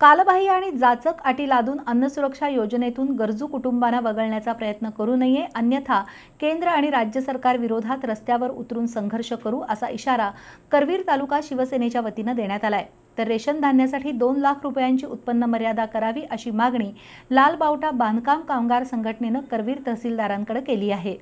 कालबाह्य आणि जाचक अटी लादून अन्नसुरक्षा योजनेतून गरजू कुटुंबांना वगळण्याचा प्रयत्न करू नये अन्यथा केंद्र आणि राज्य सरकार विरोधात रस्त्यावर उतरून संघर्ष करू असा इशारा करवीर तालुका शिवसेनेच्या वतीनं देण्यात आलाय तर रेशन धान्यासाठी दोन लाख रुपयांची उत्पन्न मर्यादा करावी अशी मागणी लाल बावटा बांधकाम कामगार संघटनेनं करवीर तहसीलदारांकडे केली आहे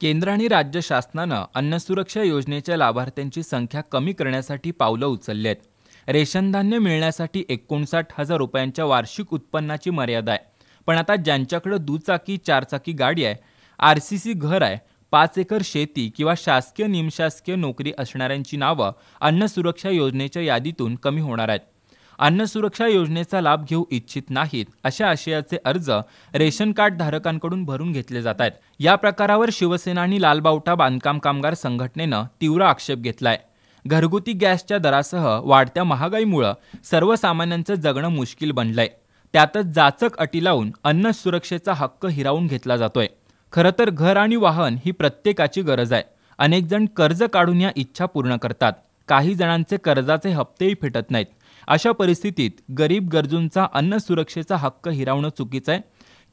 केंद्र आणि राज्य शासनानं अन्न सुरक्षा योजनेच्या लाभार्थ्यांची संख्या कमी करण्यासाठी पावलं उचलली आहेत रेशनधान्य मिळण्यासाठी एकोणसाठ हजार रुपयांच्या वार्षिक उत्पन्नाची मर्यादा आहे पण आता ज्यांच्याकडं दुचाकी चारचाकी गाडी आहे आर सी सी घर आहे पाच एकर शेती किंवा शासकीय निमशासकीय नोकरी असणाऱ्यांची नावं अन्न सुरक्षा योजनेच्या यादीतून कमी होणार आहेत अन्न सुरक्षा योजनेचा लाभ घेऊ इच्छित नाहीत अशा आशयाचे अर्ज रेशन कार्ड धारकांकडून भरून घेतले जात आहेत या प्रकारावर शिवसेना आणि लालबावटा बांधकाम कामगार संघटनेनं तीव्र आक्षेप घेतला आहे घरगुती गॅसच्या दरासह वाढत्या महागाईमुळं सर्वसामान्यांचं जगणं मुश्किल बनलंय त्यातच जाचक अटी लावून अन्न सुरक्षेचा हक्क हिरावून घेतला जातोय खरं तर घर आणि वाहन ही प्रत्येकाची गरज आहे अनेकजण कर्ज काढून या इच्छा पूर्ण करतात काही जणांचे कर्जाचे हप्तेही फिटत नाहीत अशा परिस्थितीत गरीब गरजूंचा अन्न सुरक्षेचा हक्क हिरावणं चुकीचं आहे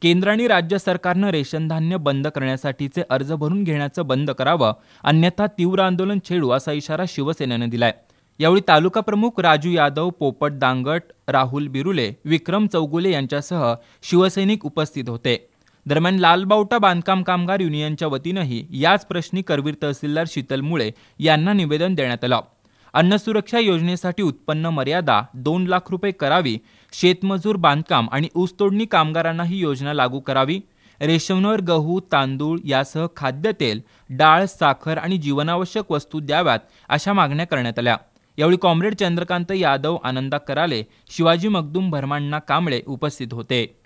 केंद्र आणि राज्य सरकारनं रेशन धान्य बंद करण्यासाठीचे अर्ज भरून घेण्याचं बंद करावं अन्यथा तीव्र आंदोलन छेडू असा इशारा शिवसेनेनं दिलाय यावेळी तालुका प्रमुख राजू यादव पोपट दांगट राहुल बिरुले विक्रम चौगुले यांच्यासह शिवसैनिक उपस्थित होते दरम्यान लालबावटा बांधकाम कामगार युनियनच्या वतीनंही याच प्रश्नी करवीर तहसीलदार शीतल मुळे यांना निवेदन देण्यात आलं अन्न सुरक्षा योजनेसाठी उत्पन्न मर्यादा दोन लाख रुपये करावी शेतमजूर बांधकाम आणि ऊसतोडणी कामगारांना ही योजना लागू करावी रेशनवर गहू तांदूळ यासह खाद्यतेल डाळ साखर आणि जीवनावश्यक वस्तू द्याव्यात अशा मागण्या करण्यात आल्या यावेळी कॉम्रेड चंद्रकांत यादव आनंदा कराले शिवाजी मगदूम भरमाण्णा कांबळे उपस्थित होते